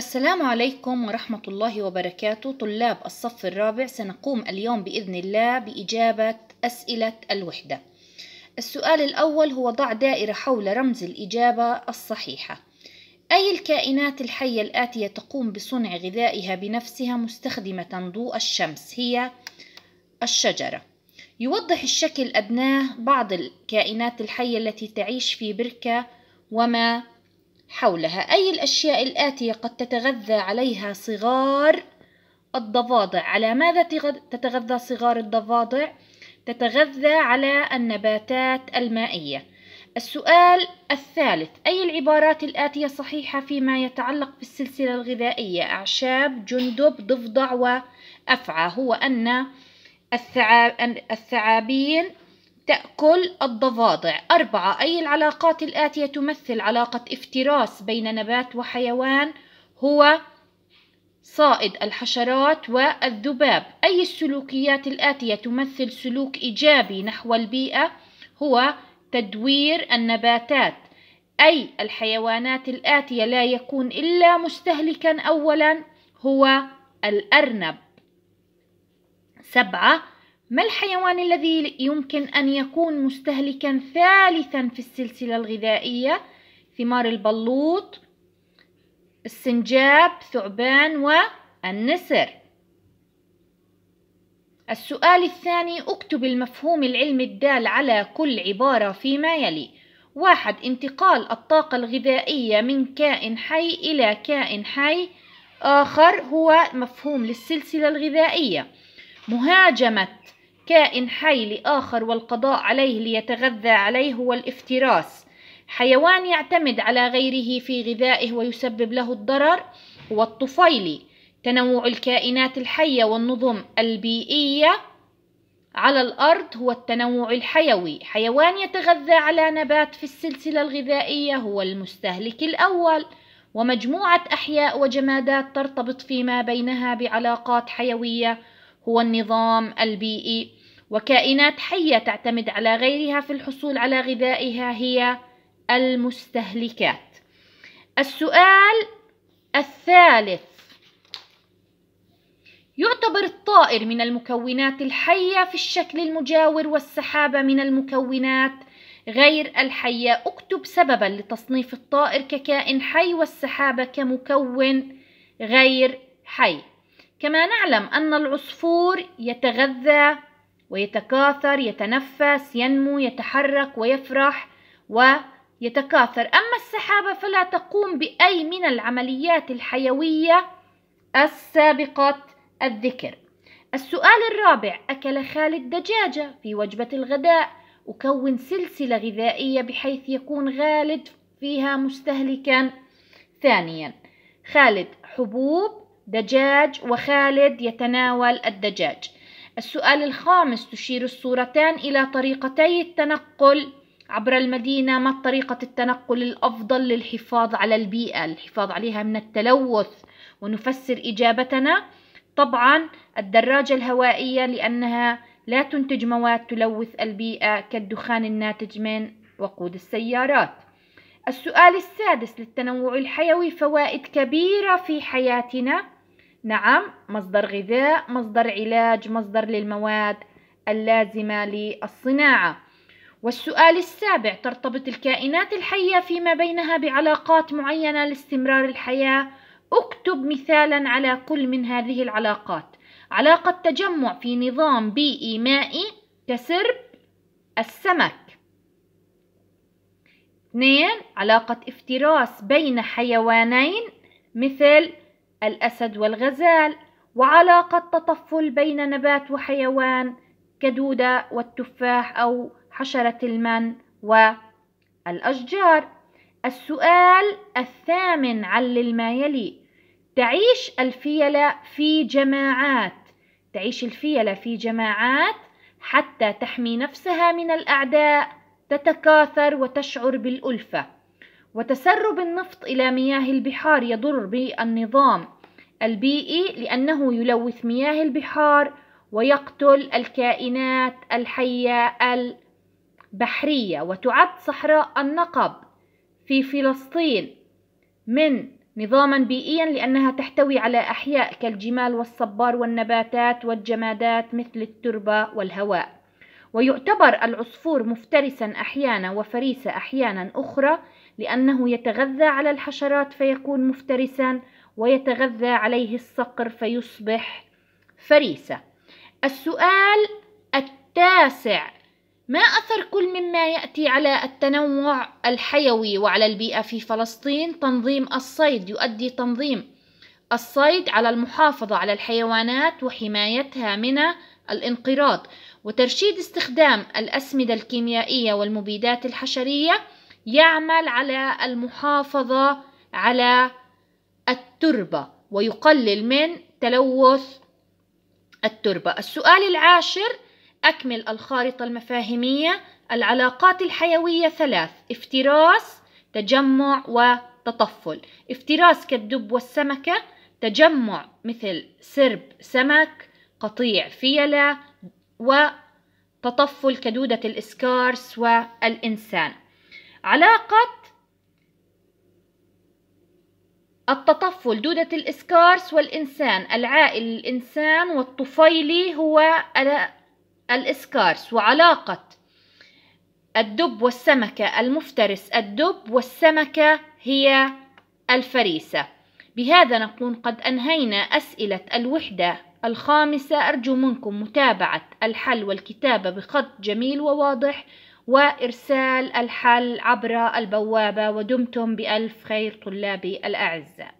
السلام عليكم ورحمة الله وبركاته طلاب الصف الرابع سنقوم اليوم بإذن الله بإجابة أسئلة الوحدة السؤال الأول هو ضع دائرة حول رمز الإجابة الصحيحة أي الكائنات الحية الآتية تقوم بصنع غذائها بنفسها مستخدمة ضوء الشمس هي الشجرة يوضح الشكل أدناه بعض الكائنات الحية التي تعيش في بركة وما حولها أي الأشياء الآتية قد تتغذى عليها صغار الضفادع على ماذا تتغذى صغار الضفادع؟ تتغذى على النباتات المائية السؤال الثالث أي العبارات الآتية صحيحة فيما يتعلق بالسلسلة الغذائية أعشاب جندب ضفدع وأفعى هو أن الثعابين تأكل الضفادع أربعة أي العلاقات الآتية تمثل علاقة افتراس بين نبات وحيوان هو صائد الحشرات والذباب أي السلوكيات الآتية تمثل سلوك إيجابي نحو البيئة هو تدوير النباتات أي الحيوانات الآتية لا يكون إلا مستهلكا أولا هو الأرنب سبعة ما الحيوان الذي يمكن أن يكون مستهلكا ثالثا في السلسلة الغذائية ثمار البلوط السنجاب ثعبان والنسر السؤال الثاني اكتب المفهوم العلمي الدال على كل عبارة فيما يلي واحد انتقال الطاقة الغذائية من كائن حي إلى كائن حي آخر هو مفهوم للسلسلة الغذائية مهاجمة كائن حي لآخر والقضاء عليه ليتغذى عليه هو الافتراس حيوان يعتمد على غيره في غذائه ويسبب له الضرر هو الطفيلي تنوع الكائنات الحية والنظم البيئية على الأرض هو التنوع الحيوي حيوان يتغذى على نبات في السلسلة الغذائية هو المستهلك الأول ومجموعة أحياء وجمادات ترتبط فيما بينها بعلاقات حيوية هو النظام البيئي وكائنات حية تعتمد على غيرها في الحصول على غذائها هي المستهلكات السؤال الثالث يعتبر الطائر من المكونات الحية في الشكل المجاور والسحابة من المكونات غير الحية اكتب سببا لتصنيف الطائر ككائن حي والسحابة كمكون غير حي كما نعلم أن العصفور يتغذى ويتكاثر يتنفس ينمو يتحرك ويفرح ويتكاثر أما السحابة فلا تقوم بأي من العمليات الحيوية السابقة الذكر السؤال الرابع أكل خالد دجاجة في وجبة الغداء أكون سلسلة غذائية بحيث يكون خالد فيها مستهلكا ثانيا خالد حبوب دجاج وخالد يتناول الدجاج السؤال الخامس تشير الصورتان إلى طريقتي التنقل عبر المدينة ما طريقة التنقل الأفضل للحفاظ على البيئة الحفاظ عليها من التلوث ونفسر إجابتنا طبعا الدراجة الهوائية لأنها لا تنتج مواد تلوث البيئة كالدخان الناتج من وقود السيارات السؤال السادس للتنوع الحيوي فوائد كبيرة في حياتنا نعم مصدر غذاء مصدر علاج مصدر للمواد اللازمة للصناعة والسؤال السابع ترتبط الكائنات الحية فيما بينها بعلاقات معينة لاستمرار الحياة اكتب مثالا على كل من هذه العلاقات علاقة تجمع في نظام بيئي مائي كسرب السمك اثنين علاقة افتراس بين حيوانين مثل الأسد والغزال وعلاقة تطفل بين نبات وحيوان كدودة والتفاح أو حشرة المن والأشجار السؤال الثامن علل ما يلي تعيش الفيلة في جماعات تعيش الفيلة في جماعات حتى تحمي نفسها من الأعداء تتكاثر وتشعر بالألفة وتسرب النفط إلى مياه البحار يضر بالنظام البيئي لأنه يلوث مياه البحار ويقتل الكائنات الحية البحرية وتعد صحراء النقب في فلسطين من نظاما بيئيا لأنها تحتوي على أحياء كالجمال والصبار والنباتات والجمادات مثل التربة والهواء ويعتبر العصفور مفترسا أحيانا وفريسة أحيانا أخرى لأنه يتغذى على الحشرات فيكون مفترسا ويتغذى عليه الصقر فيصبح فريسة السؤال التاسع ما أثر كل مما يأتي على التنوع الحيوي وعلى البيئة في فلسطين تنظيم الصيد يؤدي تنظيم الصيد على المحافظة على الحيوانات وحمايتها من الانقراض وترشيد استخدام الأسمدة الكيميائية والمبيدات الحشرية يعمل على المحافظة على التربة ويقلل من تلوث التربة السؤال العاشر أكمل الخارطة المفاهيمية العلاقات الحيوية ثلاث افتراس تجمع وتطفل افتراس كالدب والسمكة تجمع مثل سرب سمك قطيع فيلة وتطفل كدودة الإسكارس والإنسان علاقة التطفل دودة الإسكارس والإنسان العائل الإنسان والطفيلي هو الإسكارس وعلاقة الدب والسمكة المفترس الدب والسمكة هي الفريسة بهذا نكون قد أنهينا أسئلة الوحدة الخامسة أرجو منكم متابعة الحل والكتابة بخط جميل وواضح وإرسال الحل عبر البوابة ودمتم بألف خير طلابي الأعزاء